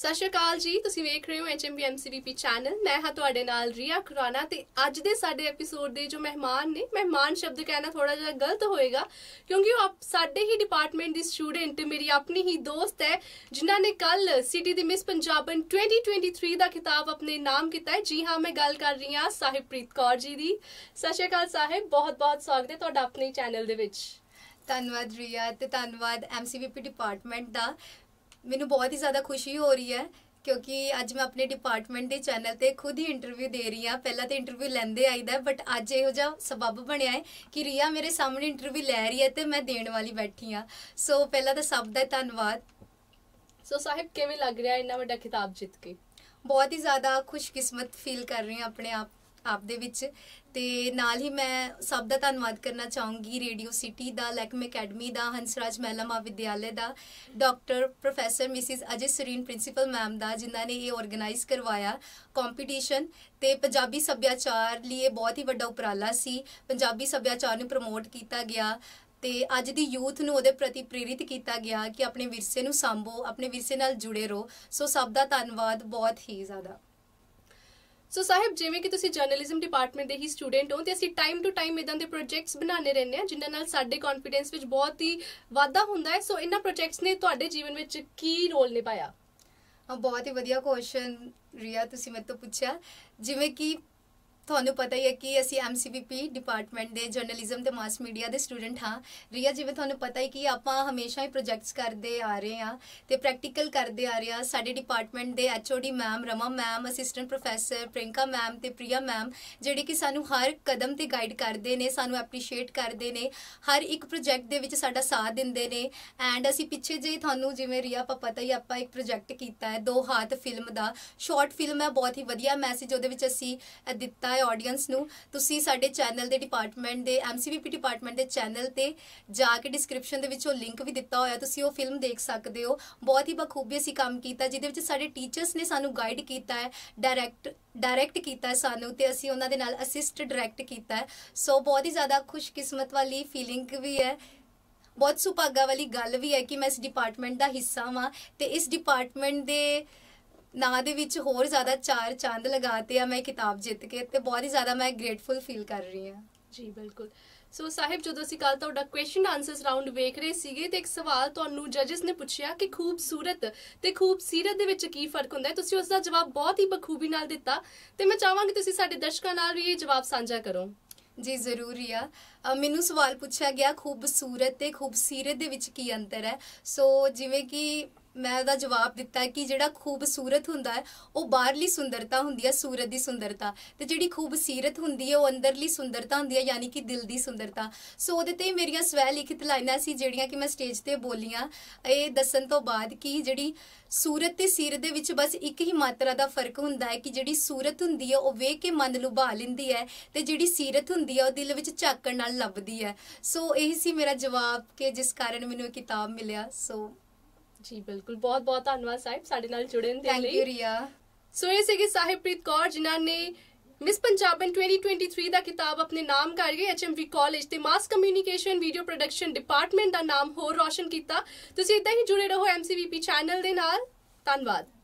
ਸਤਿ ਸ਼੍ਰੀ ਅਕਾਲ ਜੀ ਤੁਸੀਂ ਵੇਖ ਰਹੇ ਹੋ ਐਚਐਮਬੀ ਚੈਨਲ ਮੈਂ ਹਾਂ ਤੁਹਾਡੇ ਨਾਲ ਰੀਆ ਖੁਰਾਨਾ ਤੇ ਅੱਜ ਦੇ ਸਾਡੇ ਐਪੀਸੋਡ ਦੇ ਜੋ ਮਹਿਮਾਨ ਨੇ ਮਹਿਮਾਨ ਸ਼ਬਦ ਕਹਿਣਾ ਥੋੜਾ ਜਿਹਾ ਗਲਤ ਹੋਏਗਾ ਕਿਉਂਕਿ ਉਹ ਸਾਡੇ ਹੀ ਡਿਪਾਰਟਮੈਂਟ ਦੀ ਸਟੂਡੈਂਟ ਤੇ ਮੇਰੀ ਆਪਣੀ ਹੀ ਦੋਸਤ ਹੈ ਜਿਨ੍ਹਾਂ ਨੇ ਕੱਲ ਸਿਟੀ ਦੀ ਮਿਸ ਪੰਜਾਬਨ 2023 ਦਾ ਖਿਤਾਬ ਆਪਣੇ ਨਾਮ ਕੀਤਾ ਹੈ ਜੀ ਹਾਂ ਮੈਂ ਗੱਲ ਕਰ ਰਹੀ ਹਾਂ ਸਾਹਿਬਪ੍ਰੀਤ ਕੌਰ ਜੀ ਦੀ ਸਤਿ ਸ਼੍ਰੀ ਅਕਾਲ ਸਾਹਿਬ ਬਹੁਤ-ਬਹੁਤ ਸਵਾਗਤ ਹੈ ਤੁਹਾਡਾ ਆਪਣੇ ਚੈਨਲ ਦੇ ਵਿੱਚ ਧੰਨਵਾਦ ਰੀਆ ਤੇ ਧੰਨਵਾਦ ਐਮਸੀਵੀਪੀ ਡਿਪਾਰਟਮੈਂਟ ਦਾ ਮੈਨੂੰ ਬਹੁਤ ਹੀ ਜ਼ਿਆਦਾ ਖੁਸ਼ੀ ਹੋ ਰਹੀ ਹੈ ਕਿਉਂਕਿ ਅੱਜ ਮੈਂ ਆਪਣੇ ਡਿਪਾਰਟਮੈਂਟ ਦੇ ਚੈਨਲ ਤੇ ਖੁਦ ਹੀ ਇੰਟਰਵਿਊ ਦੇ ਰਹੀ ਆ ਪਹਿਲਾਂ ਤੇ ਇੰਟਰਵਿਊ ਲੈਂਦੇ ਆਈਦਾ ਬਟ ਅੱਜ ਇਹੋ ਜਿਹਾ ਸਬਬ ਬਣਿਆ ਹੈ ਕਿ ਰੀਆ ਮੇਰੇ ਸਾਹਮਣੇ ਇੰਟਰਵਿਊ ਲੈ ਰਹੀ ਹੈ ਤੇ ਮੈਂ ਦੇਣ ਵਾਲੀ ਬੈਠੀ ਆ ਸੋ ਪਹਿਲਾਂ ਤਾਂ ਸਭ ਦਾ ਧੰਨਵਾਦ ਸੋ ਸਾਹਿਬ ਕਿਵੇਂ ਲੱਗ ਰਿਹਾ ਇੰਨਾ ਵੱਡਾ ਖਿਤਾਬ ਜਿੱਤ ਕੇ ਬਹੁਤ ਹੀ ਜ਼ਿਆਦਾ ਖੁਸ਼ਕਿਸਮਤ ਫੀਲ ਕਰ ਰਹੀ ਆ ਆਪਣੇ ਆਪ ਆਪ ਦੇ ਵਿੱਚ ਤੇ ਨਾਲ ਹੀ ਮੈਂ ਸਭ ਦਾ ਧੰਨਵਾਦ ਕਰਨਾ ਚਾਹੂੰਗੀ ਰੇਡੀਓ ਸਿਟੀ ਦਾ ਲੈਕਮ ਅਕੈਡਮੀ ਦਾ ਹੰਸਰਾਜ ਮਹਿਲਾ ਮਹਾਵਿਦਿਆਲੇ ਦਾ doctor professor Mrs Ajay Sareen principal ma'am ਦਾ ਜਿਨ੍ਹਾਂ ਨੇ ਇਹ ਆਰਗੇਨਾਈਜ਼ ਕਰਵਾਇਆ ਕੰਪੀਟੀਸ਼ਨ ਤੇ ਪੰਜਾਬੀ ਸੱਭਿਆਚਾਰ ਲਈ ਇਹ ਬਹੁਤ ਹੀ ਵੱਡਾ ਉਪਰਾਲਾ ਸੀ ਪੰਜਾਬੀ ਸੱਭਿਆਚਾਰ ਨੂੰ ਪ੍ਰਮੋਟ ਕੀਤਾ ਗਿਆ ਤੇ ਅੱਜ ਦੀ ਯੂਥ ਨੂੰ ਉਹਦੇ ਪ੍ਰਤੀ ਪ੍ਰੇਰਿਤ ਕੀਤਾ ਗਿਆ ਕਿ ਆਪਣੇ ਵਿਰਸੇ ਨੂੰ ਸੰਭੋ ਆਪਣੇ ਵਿਰਸੇ ਨਾਲ ਜੁੜੇ ਰਹੋ ਸੋ ਸਭ ਦਾ ਧੰਨਵਾਦ ਬਹੁਤ ਹੀ ਜ਼ਿਆਦਾ ਸੋ ਸਾਹਿਬ ਜਿਵੇਂ ਕਿ ਤੁਸੀਂ ਜਰਨਲਿਜ਼ਮ ਡਿਪਾਰਟਮੈਂਟ ਦੇ ਹੀ ਸਟੂਡੈਂਟ ਹੋ ਤੇ ਅਸੀਂ ਟਾਈਮ ਟੂ ਟਾਈਮ ਇਦਾਂ ਦੇ ਪ੍ਰੋਜੈਕਟਸ ਬਣਾਉਂਦੇ ਰਹਿੰਦੇ ਆ ਜਿਨ੍ਹਾਂ ਨਾਲ ਸਾਡੇ ਕੌਨਫੀਡੈਂਸ ਵਿੱਚ ਬਹੁਤ ਹੀ ਵਾਧਾ ਹੁੰਦਾ ਹੈ ਸੋ ਇਹਨਾਂ ਪ੍ਰੋਜੈਕਟਸ ਨੇ ਤੁਹਾਡੇ ਜੀਵਨ ਵਿੱਚ ਕੀ ਰੋਲ ਨਿਭਾਇਆ ਬਹੁਤ ਹੀ ਵਧੀਆ ਕੁਐਸਚਨ ਰੀਆ ਤੁਸੀਂ ਮੈਨੂੰ ਪੁੱਛਿਆ ਜਿਵੇਂ ਕਿ ਤੁਹਾਨੂੰ ਪਤਾ ਹੀ ਹੈ ਕਿ ਅਸੀਂ ਐਮਸੀਬੀਪੀ ਡਿਪਾਰਟਮੈਂਟ ਦੇ ਜਰਨਲਿਜ਼ਮ ਤੇ ਮਾਸ ਮੀਡੀਆ ਦੇ ਸਟੂਡੈਂਟ ਹਾਂ ਰੀਆ ਜਿਵੇਂ ਤੁਹਾਨੂੰ ਪਤਾ ਹੀ ਕਿ ਆਪਾਂ ਹਮੇਸ਼ਾ ਹੀ ਪ੍ਰੋਜੈਕਟਸ ਕਰਦੇ ਆ ਰਹੇ ਹਾਂ ਤੇ ਪ੍ਰੈਕਟੀਕਲ ਕਰਦੇ ਆ ਰਹੇ ਆ ਸਾਡੇ ਡਿਪਾਰਟਮੈਂਟ ਦੇ HOD ma'am Rama ma'am assistant professor Prinka ma'am ਤੇ ਪ੍ਰਿਆ ਮੈਮ ਜਿਹੜੇ ਕਿ ਸਾਨੂੰ ਹਰ ਕਦਮ ਤੇ ਗਾਈਡ ਕਰਦੇ ਨੇ ਸਾਨੂੰ ਐਪਰੀਸ਼ੀਏਟ ਕਰਦੇ ਨੇ ਹਰ ਇੱਕ ਪ੍ਰੋਜੈਕਟ ਦੇ ਵਿੱਚ ਸਾਡਾ ਸਾਥ ਦਿੰਦੇ ਨੇ ਐਂਡ ਅਸੀਂ ਪਿੱਛੇ ਜੇ ਤੁਹਾਨੂੰ ਜਿਵੇਂ ਰੀਆ ਆਪਾਂ ਪਤਾ ਹੀ ਆਪਾਂ ਇੱਕ ਪ੍ਰੋਜੈਕਟ ਕੀਤਾ ਹੈ ਦੋ ਹੱਥ ਫਿਲਮ ਦਾ ਸ਼ਾਰਟ ਫਿਲਮ ਹੈ ਬਹੁਤ ਹੀ ਵਧੀਆ ਮੈਸੇਜ ਉਹਦੇ ਵਿੱਚ ਅਸੀਂ ਦਿੱਤਾ ਕਰਨਾ ਹੈ ਆਡੀਅנס ਨੂੰ ਤੁਸੀਂ ਸਾਡੇ ਚੈਨਲ ਦੇ ਡਿਪਾਰਟਮੈਂਟ ਦੇ ਐਮਸੀਵੀਪੀ ਡਿਪਾਰਟਮੈਂਟ ਦੇ ਚੈਨਲ ਤੇ ਜਾ ਕੇ ਡਿਸਕ੍ਰਿਪਸ਼ਨ ਦੇ ਵਿੱਚ ਉਹ ਲਿੰਕ ਵੀ ਦਿੱਤਾ ਹੋਇਆ ਤੁਸੀਂ ਉਹ ਫਿਲਮ ਦੇਖ ਸਕਦੇ ਹੋ ਬਹੁਤ ਹੀ ਬਖੂਬੀ ਅਸੀਂ ਕੰਮ ਕੀਤਾ ਜਿਹਦੇ ਵਿੱਚ ਸਾਡੇ ਟੀਚਰਸ ਨੇ ਸਾਨੂੰ ਗਾਈਡ ਕੀਤਾ ਹੈ ਡਾਇਰੈਕਟ ਡਾਇਰੈਕਟ ਕੀਤਾ ਸਾਨੂੰ ਤੇ ਅਸੀਂ ਉਹਨਾਂ ਦੇ ਨਾਲ ਅਸਿਸਟ ਡਾਇਰੈਕਟ ਕੀਤਾ ਸੋ ਬਹੁਤ ਹੀ ਜ਼ਿਆਦਾ ਖੁਸ਼ਕਿਸਮਤ ਵਾਲੀ ਫੀਲਿੰਗ ਵੀ ਹੈ ਬਹੁਤ ਸੁਭਾਗਾ ਵਾਲੀ ਗੱਲ ਵੀ ਹੈ ਕਿ ਮੈਂ ਇਸ ਡਿਪਾਰਟਮੈਂਟ ਦਾ ਹਿੱਸਾ ਵਾਂ ਤੇ ਇਸ ਡਿਪਾਰਟਮੈਂਟ ਦੇ ਨਾਂ ਦੇ ਵਿੱਚ ਹੋਰ ਜ਼ਿਆਦਾ ਚਾਰ ਚੰਦ ਲਗਾਤੇ ਆ ਮੈਂ ਕਿਤਾਬ ਜਿੱਤ ਕੇ ਤੇ ਬਹੁਤ ਹੀ ਜ਼ਿਆਦਾ ਮੈਂ ਗ੍ਰੇਟਫੁਲ ਫੀਲ ਕਰ ਰਹੀ ਹਾਂ ਜੀ ਬਿਲਕੁਲ ਸੋ ਸਾਹਿਬ ਜਦੋਂ ਅਸੀਂ ਕੱਲ ਤੁਹਾਡਾ ਕੁਐਸਚਨ ਆਨਸਰਸ ਰਾਉਂਡ ਵੇਖ ਰਹੇ ਸੀਗੇ ਤੇ ਇੱਕ ਸਵਾਲ ਤੁਹਾਨੂੰ ਜੱਜਸ ਨੇ ਪੁੱਛਿਆ ਕਿ ਖੂਬਸੂਰਤ ਤੇ ਖੂਬਸੀਰਤ ਦੇ ਵਿੱਚ ਕੀ ਫਰਕ ਹੁੰਦਾ ਹੈ ਤੁਸੀਂ ਉਸ ਦਾ ਜਵਾਬ ਬਹੁਤ ਹੀ ਬਖੂਬੀ ਨਾਲ ਦਿੱਤਾ ਤੇ ਮੈਂ ਚਾਹਾਂਗੀ ਤੁਸੀਂ ਸਾਡੇ ਦਰਸ਼ਕਾਂ ਨਾਲ ਵੀ ਇਹ ਜਵਾਬ ਸਾਂਝਾ ਕਰੋ ਜੀ ਜ਼ਰੂਰੀ ਆ ਮੈਨੂੰ ਸਵਾਲ ਪੁੱਛਿਆ ਗਿਆ ਖੂਬਸੂਰਤ ਤੇ ਖੂਬਸੀਰਤ ਦੇ ਵਿੱਚ ਕੀ ਅੰਤਰ ਹੈ ਸੋ ਜਿਵੇਂ ਕਿ ਮੈਂ ਉਹਦਾ ਜਵਾਬ ਦਿੱਤਾ ਕਿ ਜਿਹੜਾ ਖੂਬਸੂਰਤ ਹੁੰਦਾ ਹੈ ਉਹ ਬਾਹਰਲੀ ਸੁੰਦਰਤਾ ਹੁੰਦੀ ਹੈ ਸੂਰਤ ਦੀ ਸੁੰਦਰਤਾ ਤੇ ਜਿਹੜੀ ਖੂਬਸੀਰਤ ਹੁੰਦੀ ਹੈ ਉਹ ਅੰਦਰਲੀ ਸੁੰਦਰਤਾ ਹੁੰਦੀ ਹੈ ਯਾਨੀ ਕਿ ਦਿਲ ਦੀ ਸੁੰਦਰਤਾ ਸੋ ਉਹਦੇ ਤੇ ਮੇਰੀਆਂ ਸਵੈ ਲਿਖਿਤ ਲਾਈਨਾਂ ਸੀ ਜਿਹੜੀਆਂ ਕਿ ਮੈਂ ਸਟੇਜ ਤੇ ਬੋਲੀਆਂ ਇਹ ਦੱਸਣ ਤੋਂ ਬਾਅਦ ਕਿ ਜਿਹੜੀ ਸੂਰਤ ਤੇ ਸੀਰਤ ਦੇ ਵਿੱਚ ਬਸ ਇੱਕ ਹੀ ਮਾਤਰਾ ਦਾ ਫਰਕ ਹੁੰਦਾ ਹੈ ਕਿ ਜਿਹੜੀ ਸੂਰਤ ਹੁੰਦੀ ਹੈ ਉਹ ਵੇਖ ਕੇ ਮਨ ਲੁਭਾ ਲੈਂਦੀ ਹੈ ਤੇ ਜਿਹੜੀ ਸੀਰਤ ਹੁੰਦੀ ਹੈ ਉਹ ਦਿਲ ਵਿੱਚ ਝਾਕਣ ਨਾਲ ਲੱਭਦੀ ਹੈ ਸੋ ਇਹੀ ਸੀ ਮੇਰਾ ਜਵਾਬ ਕਿ ਜਿਸ ਕਾਰਨ ਮੈਨੂੰ ਇਹ ਕਿਤਾਬ ਮਿਲਿਆ ਸੋ ਜੀ ਬਿਲਕੁਲ ਬਹੁਤ ਬਹੁਤ ਧੰਨਵਾਦ ਸਾਹਿਬ ਸਾਡੇ ਨਾਲ ਜੁੜਨ ਦੇ ਲਈ ਥੈਂਕ ਯੂ ਰੀਆ ਸੋ ਇਹ ਸੀਗੇ ਸਾਹਿਬਪ੍ਰੀਤ ਕੌਰ ਜਿਨ੍ਹਾਂ ਨੇ ਮਿਸ ਪੰਜਾਬਨ 2023 ਦਾ ਕਿਤਾਬ ਆਪਣੇ ਨਾਮ ਕਰ ਐਮ ਐਚਐਮਵੀ ਕਾਲਜ ਤੇ mass communication video production department ਦਾ ਨਾਮ ਹੋਰ ਰੌਸ਼ਨ ਕੀਤਾ ਤੁਸੀਂ ਇਦਾਂ ਹੀ ਜੁੜੇ ਰਹੋ ਐਮਸੀਵੀਪੀ ਚੈਨਲ ਦੇ ਨਾਲ ਧੰਨਵਾਦ